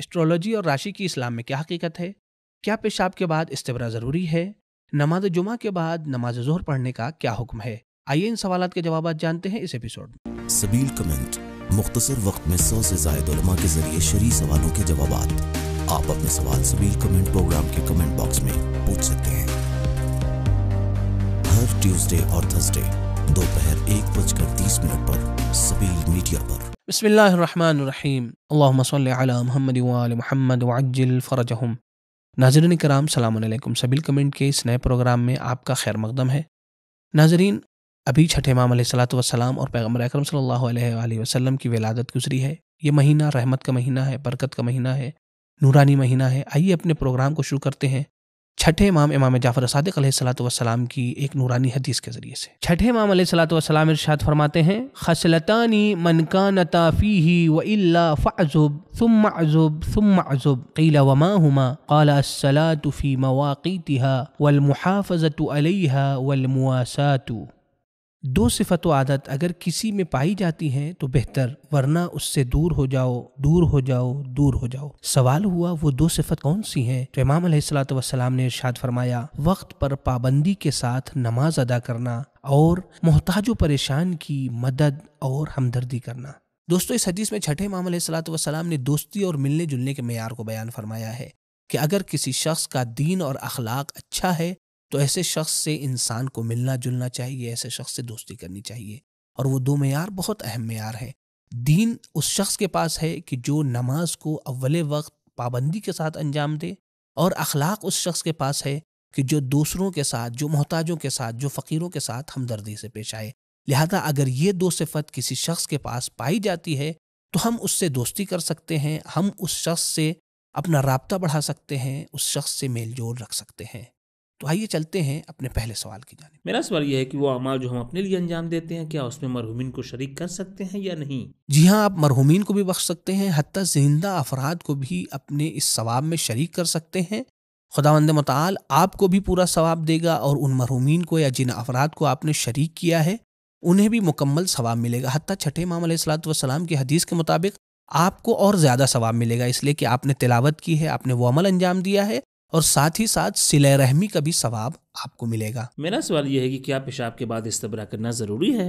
astrology और राशि की इस्लाम में क्या हकीकत है क्या पेशाब के बाद इस्तेबरा ज़रूरी है नमाज जुमा के बाद नमाज जोहर पढ़ने का क्या हुक्म है आइए इन सवाल के जवाब जानते हैं इस एपिसोड में सबील कमेंट मुख्तर वक्त में सौ से जायदा के जरिए शरी सवालों के जवाब आप अपने सवाल सबील कमेंट प्रोग्राम के कमेंट बॉक्स में पूछ सकते हैं हर ट्यूसडे और थर्सडे दोपहर एक बजकर तीस मिनट पर सबील मीडिया पर بسم الله الرحمन الرحیم اللهم صل علی محمد و آل محمद وعجل فرجهم नाजरन कराम सलाम अलैकुम सबिल कमेंट के इस नए प्रोग्राम में आपका खैर मकदम है नाजरीन अभी छठ इमाम सलाम और पैगम्बर अक्रम सल्लल्लाहु अलैहि वसल्लम की विलादत गुजरी है ये महीना रहमत का महीना है बरकत का महीना है नूरानी महीना है आइए अपने प्रोग्राम को शुरू करते हैं छठे इमाम इमाम जाफर सदक सलाम की एक नूरानी हदीस के ज़रिए से छठे इमाम सलाम इर्शाद फरमाते हैं खसलतानी मनका नताफ़ी व इल्ला फ़ाजुब सुम अजुब सुम अजुब कीला वमा हुमा काला सलाफ़ी मवाक़ीतिहा वलमुहाफ़त वल वलमुआसातु दो सिफत आदत अगर किसी में पाई जाती हैं तो बेहतर वरना उससे दूर हो जाओ दूर हो जाओ दूर हो जाओ सवाल हुआ वो दो सिफत कौन सी हैं तो इमाम सलाम ने इरशाद फरमाया वक्त पर पाबंदी के साथ नमाज अदा करना और मोहताजो परेशान की मदद और हमदर्दी करना दोस्तों इस हदीस में छठे इमाम सलाम ने दोस्ती और मिलने जुलने के मैार को बयान फरमाया है कि अगर किसी शख्स का दीन और अखलाक अच्छा है तो ऐसे शख्स से इंसान को मिलना जुलना चाहिए ऐसे शख्स से दोस्ती करनी चाहिए और वो दो मैार बहुत अहम मैार है दीन उस शख्स के पास है कि जो नमाज को अव्वल वक्त पाबंदी के साथ अंजाम दे और अखलाक उस शख्स के पास है कि जो दूसरों के साथ जो मोहताजों के साथ जो फ़कीरों के साथ हमदर्दी से पेश आए लिहाजा अगर ये दो सिफत किसी शख्स के पास पाई जाती है तो हम उससे दोस्ती कर सकते हैं हम उस शख्स से अपना रबता बढ़ा सकते हैं उस शख्स से मेल जोल रख सकते हैं तो आइए चलते हैं अपने पहले सवाल की जाने मेरा सवाल यह है कि वो अमाल जो हम अपने लिए अंजाम देते हैं क्या उसमें मरहूमिन को शरीक कर सकते हैं या नहीं जी हाँ आप मरहूमिन को भी बख्श सकते हैं हती जिंदा अफराद को भी अपने इस सवाब में शरीक कर सकते हैं खुदा वंद मताल आपको भी पूरा सवाब देगा और उन मरहूमिन को या जिन अफराद को आपने शरीक किया है उन्हें भी मुकम्मल सवाब मिलेगा हती छठे माम सलाम की हदीस के मुताबिक आपको और ज़्यादा सवाब मिलेगा इसलिए कि आपने तिलावत की है आपने वो अमल अंजाम दिया है और साथ ही साथ सिले रहमी का भी सवाब आपको मिलेगा मेरा सवाल यह है कि क्या पेशाब के बाद इस्तबरा करना ज़रूरी है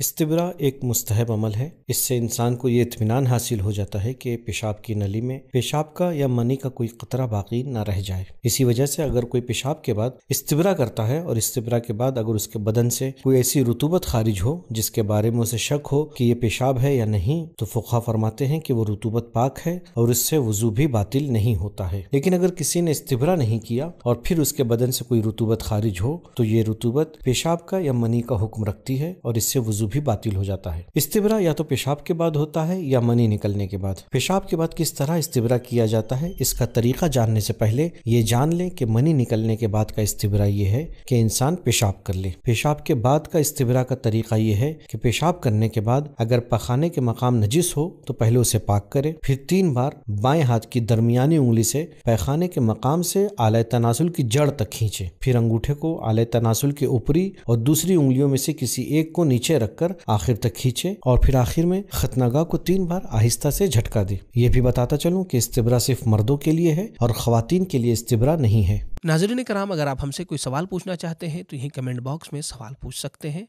इस्तबरा एक मुस्तहब अमल है इससे इंसान को ये इतमान हासिल हो जाता है कि पेशाब की नली में पेशाब का या मनी का कोई कतरा बाकी ना रह जाए इसी वजह से अगर कोई पेशाब के बाद इस्तबरा करता है और इस्तबरा के बाद अगर उसके बदन से कोई ऐसी रुतूबत खारिज हो जिसके बारे में उसे शक हो कि ये पेशाब है या नहीं तो फुखा फरमाते हैं कि वो रुतूबत पाक है और इससे वजू भी बातिल नहीं होता है लेकिन अगर किसी ने इस्तबरा नहीं किया और फिर उसके बदन से कोई रुतूबत खारिज हो तो ये रुतूबत पेशाब का या मनी का हुक्म रखती है और इससे वजू वजू भी बातिल हो जाता है इस्तिबरा या तो पेशाब के बाद होता है या मनी निकलने के बाद पेशाब के बाद किस तरह इस्तिबरा किया जाता है इसका तरीका जानने से पहले ये जान लें कि मनी निकलने के बाद का इस्तिबरा ये है कि इंसान पेशाब कर ले पेशाब के बाद का इस्तिबरा का तरीका ये है कि पेशाब करने के बाद अगर पखाने के मकाम नजिस हो तो पहले उसे पाक करे फिर तीन बार बाएं हाथ की दरमियानी उंगली से पैखाने के मकाम से आलय तनासुल की जड़ तक खींचे फिर अंगूठे को आलय तनासुल के ऊपरी और दूसरी उंगलियों में से किसी एक को नीचे रख रखकर आखिर तक खींचे और फिर आखिर में खतनागा को तीन बार आहिस्ता से झटका दे ये भी बताता चलूं की इस्तेबरा सिर्फ मर्दों के लिए है और खातन के लिए इस्तेबरा नहीं है नाजरीन कराम अगर आप हमसे कोई सवाल पूछना चाहते हैं तो यही कमेंट बॉक्स में सवाल पूछ सकते हैं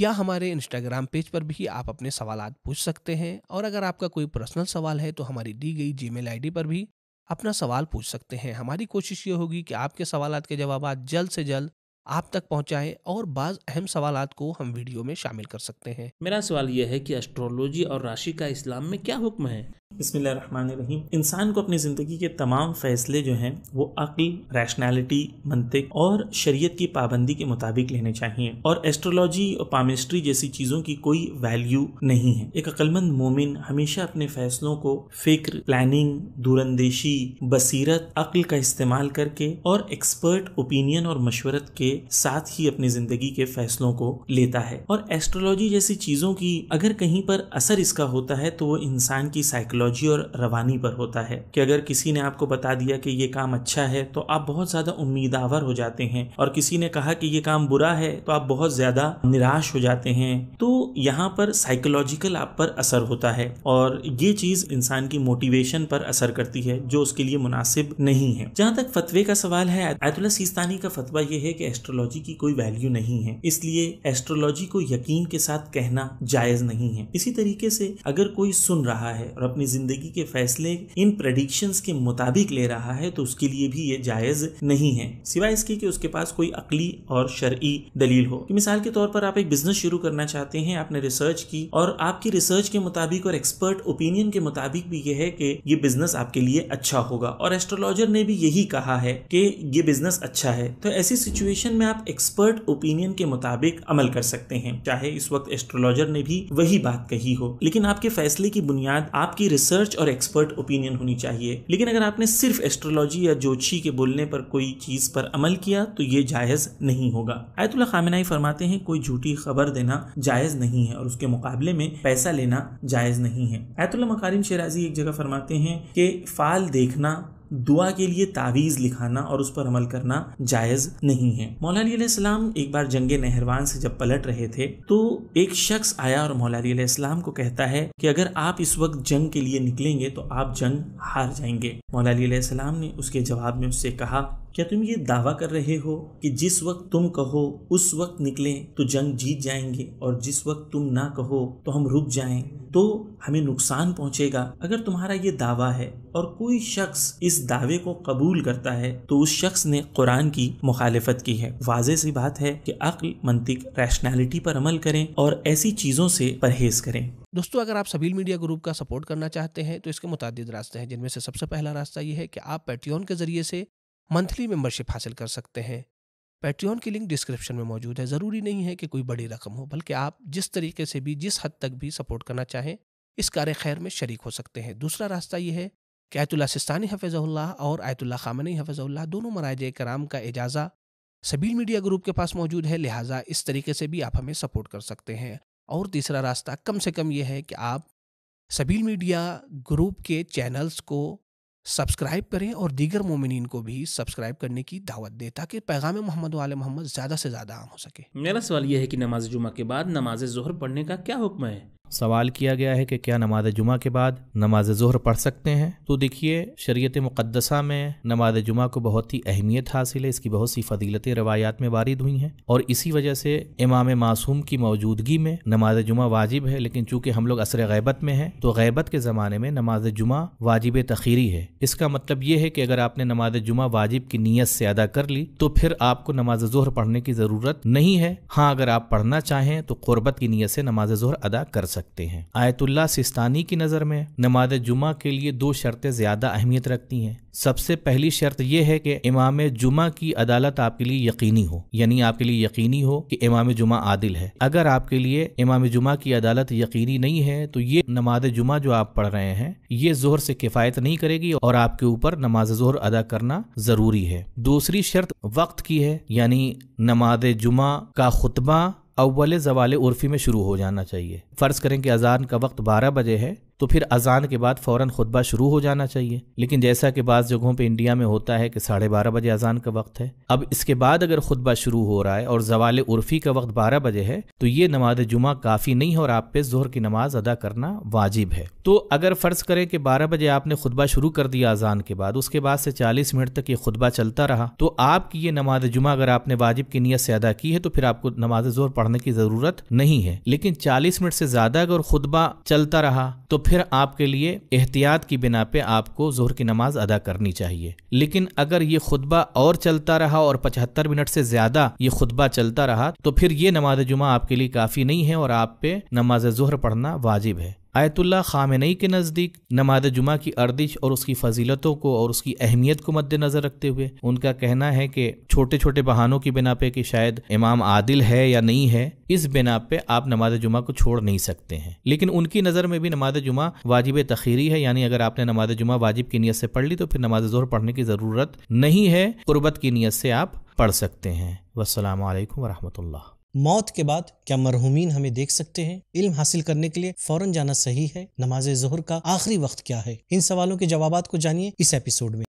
या हमारे इंस्टाग्राम पेज पर भी आप अपने सवाल पूछ सकते हैं और अगर आपका कोई पर्सनल सवाल है तो हमारी दी गई जी मेल पर भी अपना सवाल पूछ सकते हैं हमारी कोशिश ये होगी कि आपके सवाल के जवाब जल्द से जल्द आप तक पहुंचाएं और बाज अहम सवाल को हम वीडियो में शामिल कर सकते हैं मेरा सवाल यह है कि एस्ट्रोलॉजी और राशि का इस्लाम में क्या हुक्म है बसमीम इंसान को अपनी ज़िंदगी के तमाम फैसले जो हैं वो अक्ल रैशनैलिटी मनतिक और शरीयत की पाबंदी के मुताबिक लेने चाहिए और एस्ट्रोलॉजी और पामिस्ट्री जैसी चीज़ों की कोई वैल्यू नहीं है एक अक्लमंद मोमिन हमेशा अपने फैसलों को फिक्र प्लानिंग दूरंदेशी बसीरत अक्ल का इस्तेमाल करके और एक्सपर्ट ओपिनियन और मशवरत के साथ ही अपनी ज़िंदगी के फैसलों को लेता है और एस्ट्रोलॉजी जैसी चीज़ों की अगर कहीं पर असर इसका होता है तो वो इंसान की साइकिल साइकोलॉजी और रवानी पर होता है कि अगर किसी ने आपको बता दिया कि ये काम अच्छा है तो आप बहुत ज़्यादा उम्मीदावर हो जाते हैं और किसी ने कहा कि ये काम बुरा है तो आप बहुत ज़्यादा निराश हो जाते हैं तो यहाँ पर साइकोलॉजिकल आप पर असर होता है और ये चीज़ इंसान की मोटिवेशन पर असर करती है जो उसके लिए मुनासिब नहीं है जहाँ तक फतवे का सवाल है आयतुल्ला सिस्तानी का फतवा यह है कि एस्ट्रोलॉजी की कोई वैल्यू नहीं है इसलिए एस्ट्रोलॉजी को यकीन के साथ कहना जायज नहीं है इसी तरीके से अगर कोई सुन रहा है और अपनी ज़िंदगी के फैसले इन प्रडिक्शन के मुताबिक ले रहा है तो उसके लिए भी ये जायज़ नहीं है सिवाय इसके कि उसके पास कोई अकली और शर्ई दलील हो मिसाल के तौर पर आप एक बिजनेस शुरू करना चाहते हैं आपने रिसर्च की और आपकी रिसर्च के मुताबिक और एक्सपर्ट ओपिनियन के मुताबिक भी यह है कि ये बिजनेस आपके लिए अच्छा होगा और एस्ट्रोलॉजर ने भी यही कहा है कि ये बिजनेस अच्छा है तो ऐसी सिचुएशन में आप एक्सपर्ट ओपिनियन के मुताबिक अमल कर सकते हैं चाहे इस वक्त एस्ट्रोलॉजर ने भी वही बात कही हो लेकिन आपके फैसले की बुनियाद आपकी रिसर्च और एक्सपर्ट ओपिनियन होनी चाहिए लेकिन अगर आपने सिर्फ एस्ट्रोलॉजी या जोशी के बोलने पर कोई चीज पर अमल किया तो ये जायज नहीं होगा आयतुल्ला खामिनाई फरमाते हैं कोई झूठी खबर देना जायज नहीं है और उसके मुकाबले में पैसा लेना जायज नहीं है आयतुल्ला मकारिम शेराजी एक जगह फरमाते हैं कि फाल देखना दुआ के लिए तावीज़ लिखाना और उस पर अमल करना जायज़ नहीं है मौलाम एक बार जंगे नहरवान से जब पलट रहे थे तो एक शख्स आया और मौलाम को कहता है कि अगर आप इस वक्त जंग के लिए निकलेंगे तो आप जंग हार जाएंगे मौलाम ने उसके जवाब में उससे कहा क्या तुम ये दावा कर रहे हो कि जिस वक्त तुम कहो उस वक्त निकले तो जंग जीत जाएंगे और जिस वक्त तुम ना कहो तो हम रुक जाएं तो हमें नुकसान पहुंचेगा अगर तुम्हारा ये दावा है और कोई शख्स इस दावे को कबूल करता है तो उस शख्स ने कुरान की मुखालफत की है वाजे सी बात है कि अक्ल मंतिक रैशनैलिटी पर अमल करें और ऐसी चीज़ों से परहेज करें दोस्तों अगर आप सभी मीडिया ग्रुप का सपोर्ट करना चाहते हैं तो इसके मुतद रास्ते हैं जिनमें से सबसे पहला रास्ता ये है कि आप पैट्रियन के जरिए से मंथली मेंबरशिप हासिल कर सकते हैं पैट्रियन की लिंक डिस्क्रिप्शन में मौजूद है ज़रूरी नहीं है कि कोई बड़ी रकम हो बल्कि आप जिस तरीके से भी जिस हद तक भी सपोर्ट करना चाहें इस कार खैर में शरीक हो सकते हैं दूसरा रास्ता यह है कि आयतुल्ला सिस्तानी हफिज़ल्ला और आयतुल्ला खामनी हफिज़ल्ला दोनों मराज कराम का एजाज़ा सबील मीडिया ग्रुप के पास मौजूद है लिहाजा इस तरीके से भी आप हमें सपोर्ट कर सकते हैं और तीसरा रास्ता कम से कम यह है कि आप सबील मीडिया ग्रुप के चैनल्स को सब्सक्राइब करें और दीगर मोमिन को भी सब्सक्राइब करने की दावत दें ताकि पैगाम मोहम्मद वाले मोहम्मद ज़्यादा से ज़्यादा आम हो सके मेरा सवाल यह है कि नमाज जुमा के बाद नमाज जहर पढ़ने का क्या हुक्म है सवाल किया गया है कि क्या नमाज जुमा के बाद नमाज जहर पढ़ सकते हैं तो देखिए शरीयत मुकदसा में नमाज जुमा को बहुत ही अहमियत हासिल है इसकी बहुत सी फजीलतें रवायात में वारिद हुई हैं और इसी वजह से इमाम मासूम की मौजूदगी में नमाज जुमा वाजिब है लेकिन चूंकि हम लोग असर गैबत में हैं तो गैबत के ज़माने में नमाज जुमा वाजिब तखीरी है इसका मतलब यह है कि अगर आपने नमाज जुमा वाजिब की नीयत से अदा कर ली तो फिर आपको नमाज जहर पढ़ने की ज़रूरत नहीं है हाँ अगर आप पढ़ना चाहें तो क़ुरबत की नीयत से नमाज जहर अदा कर सकते सकते हैं आयतुल्ला सिस्तानी की नज़र में नमाज जुमा के लिए दो शर्तें ज़्यादा अहमियत रखती हैं सबसे पहली शर्त यह है कि इमाम जुमा की अदालत आपके लिए यकीनी हो यानी आपके लिए यकीनी हो कि इमाम जुमा आदिल है अगर आपके लिए इमाम जुमा की अदालत यकीनी नहीं है तो ये नमाज जुमा जो आप पढ़ रहे हैं ये जोहर से किफ़ायत नहीं करेगी और आपके ऊपर नमाज जोहर अदा करना ज़रूरी है दूसरी शर्त वक्त की है यानी नमाज जुमा का खुतबा अव्वल जवाल उर्फ़ी में शुरू हो जाना चाहिए फ़र्ज़ करें कि अजान का वक्त बारह बजे है तो फिर अजान के बाद फ़ौरन खुतबा शुरू हो जाना चाहिए लेकिन जैसा कि बाज़ जगहों पर इंडिया में होता है कि साढ़े बारह बजे अजान का वक्त है अब इसके बाद अगर खुतबा शुरू हो रहा है और जवाल उर्फी का वक्त बारह बजे है तो ये नमाज जुमा काफ़ी नहीं है और आप पे जोहर की नमाज अदा करना वाजिब है तो अगर फ़र्ज़ करें कि बारह बजे आपने खुतबा शुरू कर दिया अजान के बाद उसके बाद से चालीस मिनट तक ये खुतबा चलता रहा तो आपकी ये नमाज जुमा अगर आपने वाजिब की नीयत से अदा की है तो फिर आपको नमाज जोर पढ़ने की ज़रूरत नहीं है लेकिन चालीस मिनट से ज़्यादा अगर खुतबा चलता रहा तो फिर आपके लिए एहतियात की बिना पे आपको जोहर की नमाज अदा करनी चाहिए लेकिन अगर ये खुतबा और चलता रहा और पचहत्तर मिनट से ज्यादा ये खुतबा चलता रहा तो फिर ये नमाज जुमा आपके लिए काफी नहीं है और आप पे नमाज जहर पढ़ना वाजिब है आयतुल्ला खामनई के नज़दीक नमाज जुमा की अर्दिश और उसकी फजीलतों को और उसकी अहमियत को मद्देनजर रखते हुए उनका कहना है कि छोटे छोटे बहानों की बिना पे कि शायद इमाम आदिल है या नहीं है इस बिना पे आप नमाज जुमा को छोड़ नहीं सकते हैं लेकिन उनकी नज़र में भी नमाज जुमा वाजिब तखीरी है यानी अगर आपने नमाज जुमा वाजिब की नीयत से पढ़ ली तो फिर नमाज जोर पढ़ने की ज़रूरत नहीं है कुर्बत की नीयत से आप पढ़ सकते हैं वालकम वरहमल मौत के बाद क्या मरहूमिन हमें देख सकते हैं इल्म हासिल करने के लिए फौरन जाना सही है नमाज जहर का आखिरी वक्त क्या है इन सवालों के जवाब को जानिए इस एपिसोड में